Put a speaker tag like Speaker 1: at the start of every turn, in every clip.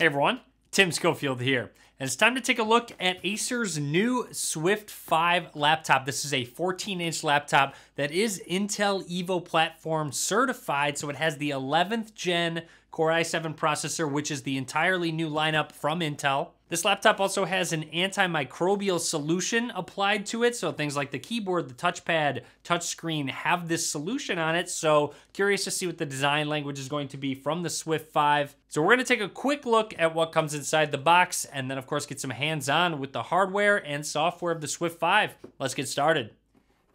Speaker 1: Hey everyone, Tim Schofield here. And it's time to take a look at Acer's new Swift 5 laptop. This is a 14-inch laptop that is Intel Evo platform certified, so it has the 11th gen Core i7 processor, which is the entirely new lineup from Intel. This laptop also has an antimicrobial solution applied to it. So things like the keyboard, the touchpad, touchscreen have this solution on it. So curious to see what the design language is going to be from the Swift 5. So we're gonna take a quick look at what comes inside the box and then of course, get some hands-on with the hardware and software of the Swift 5. Let's get started.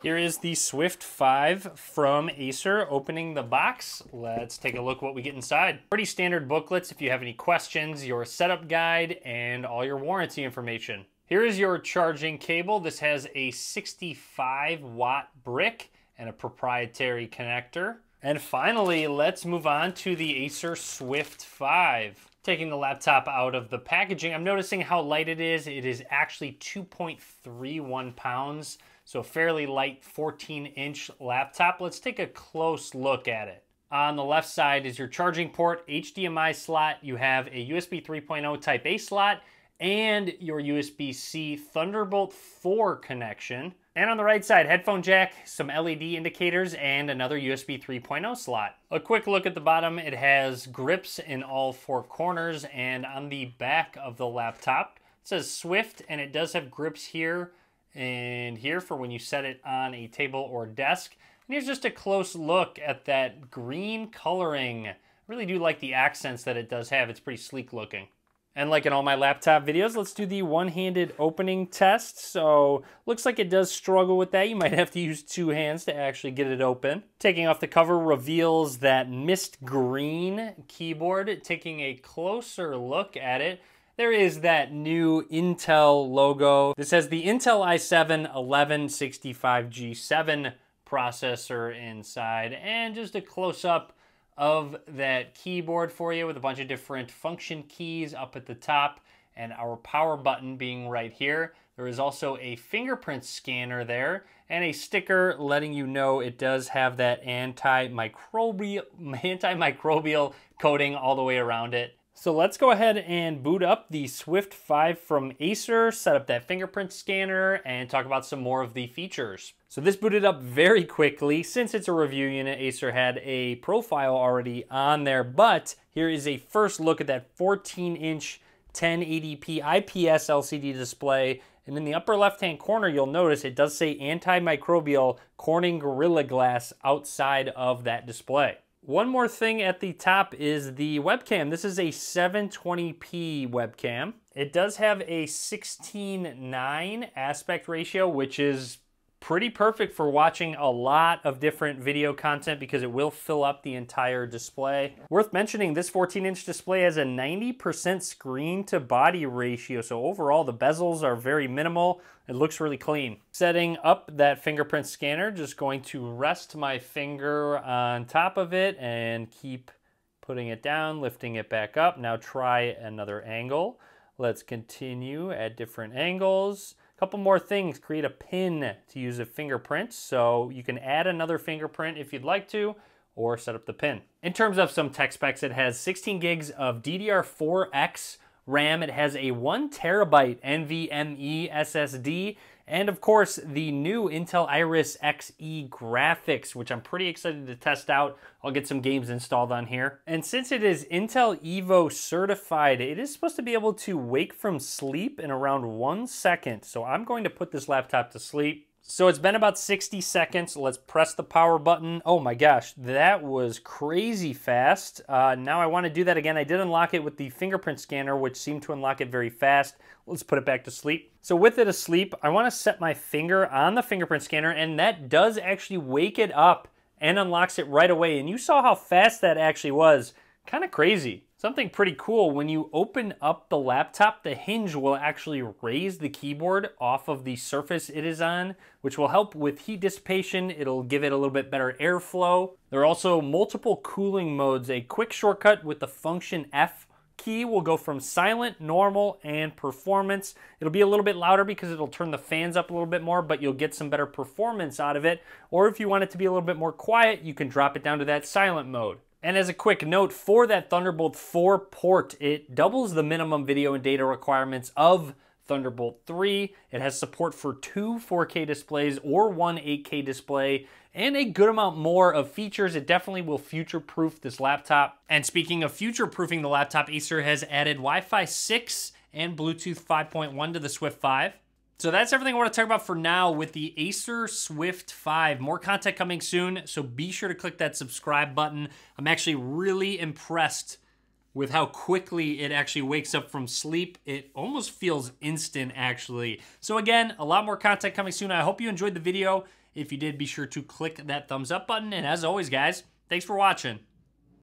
Speaker 1: Here is the Swift 5 from Acer opening the box. Let's take a look what we get inside. Pretty standard booklets if you have any questions, your setup guide, and all your warranty information. Here is your charging cable. This has a 65 watt brick and a proprietary connector. And finally, let's move on to the Acer Swift 5. Taking the laptop out of the packaging, I'm noticing how light it is. It is actually 2.31 pounds, so fairly light 14-inch laptop. Let's take a close look at it. On the left side is your charging port, HDMI slot. You have a USB 3.0 Type-A slot and your USB-C Thunderbolt 4 connection. And on the right side, headphone jack, some LED indicators, and another USB 3.0 slot. A quick look at the bottom, it has grips in all four corners, and on the back of the laptop, it says Swift, and it does have grips here and here for when you set it on a table or desk. And here's just a close look at that green coloring. I really do like the accents that it does have. It's pretty sleek looking. And like in all my laptop videos, let's do the one-handed opening test. So looks like it does struggle with that. You might have to use two hands to actually get it open. Taking off the cover reveals that mist green keyboard. Taking a closer look at it, there is that new Intel logo. This has the Intel i7 1165G7 processor inside and just a close up of that keyboard for you with a bunch of different function keys up at the top and our power button being right here. There is also a fingerprint scanner there and a sticker letting you know it does have that antimicrobial, antimicrobial coating all the way around it. So let's go ahead and boot up the Swift 5 from Acer, set up that fingerprint scanner, and talk about some more of the features. So this booted up very quickly. Since it's a review unit, Acer had a profile already on there, but here is a first look at that 14-inch 1080p IPS LCD display. And in the upper left-hand corner, you'll notice it does say antimicrobial Corning Gorilla Glass outside of that display. One more thing at the top is the webcam. This is a 720p webcam. It does have a 16.9 aspect ratio, which is pretty perfect for watching a lot of different video content because it will fill up the entire display. Worth mentioning, this 14-inch display has a 90% screen-to-body ratio, so overall the bezels are very minimal. It looks really clean. Setting up that fingerprint scanner, just going to rest my finger on top of it and keep putting it down, lifting it back up. Now try another angle. Let's continue at different angles couple more things, create a pin to use a fingerprint. So you can add another fingerprint if you'd like to, or set up the pin. In terms of some tech specs, it has 16 gigs of DDR4X RAM. It has a one terabyte NVMe SSD and of course, the new Intel Iris Xe graphics, which I'm pretty excited to test out. I'll get some games installed on here. And since it is Intel Evo certified, it is supposed to be able to wake from sleep in around one second. So I'm going to put this laptop to sleep so it's been about 60 seconds. Let's press the power button. Oh my gosh, that was crazy fast. Uh, now I wanna do that again. I did unlock it with the fingerprint scanner, which seemed to unlock it very fast. Let's put it back to sleep. So with it asleep, I wanna set my finger on the fingerprint scanner and that does actually wake it up and unlocks it right away. And you saw how fast that actually was. Kinda crazy. Something pretty cool, when you open up the laptop, the hinge will actually raise the keyboard off of the surface it is on, which will help with heat dissipation. It'll give it a little bit better airflow. There are also multiple cooling modes. A quick shortcut with the function F key will go from silent, normal, and performance. It'll be a little bit louder because it'll turn the fans up a little bit more, but you'll get some better performance out of it. Or if you want it to be a little bit more quiet, you can drop it down to that silent mode. And as a quick note, for that Thunderbolt 4 port, it doubles the minimum video and data requirements of Thunderbolt 3. It has support for two 4K displays or one 8K display and a good amount more of features. It definitely will future-proof this laptop. And speaking of future-proofing the laptop, Acer has added Wi-Fi 6 and Bluetooth 5.1 to the Swift 5. So that's everything I want to talk about for now with the Acer Swift 5. More content coming soon, so be sure to click that subscribe button. I'm actually really impressed with how quickly it actually wakes up from sleep. It almost feels instant, actually. So again, a lot more content coming soon. I hope you enjoyed the video. If you did, be sure to click that thumbs up button. And as always, guys, thanks for watching.